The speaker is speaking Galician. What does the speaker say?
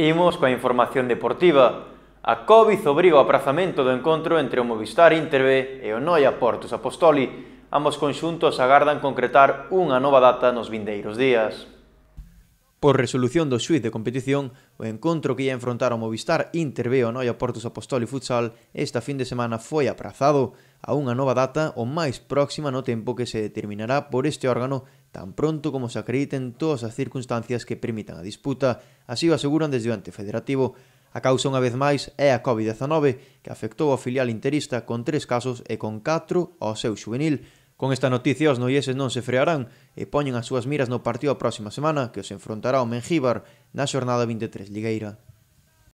Imos coa información deportiva. A COVID obriga o aprazamento do encontro entre o Movistar Interbe e o Noia Portos Apostoli. Ambos conxuntos agardan concretar unha nova data nos vindeiros días. Por resolución do xuiz de competición, o encontro que ia enfrontar o Movistar Interbe o Noia Portos Apostoli Futsal esta fin de semana foi aprazado a unha nova data o máis próxima no tempo que se determinará por este órgano tan pronto como se acrediten todas as circunstancias que permitan a disputa, así o aseguran desde o ente federativo. A causa unha vez máis é a COVID-19, que afectou ao filial interista con tres casos e con catro ao seu juvenil. Con esta noticia os noieses non se frearán e poñen as súas miras no partido a próxima semana que os enfrontará ao Menjíbar na xornada 23 ligueira.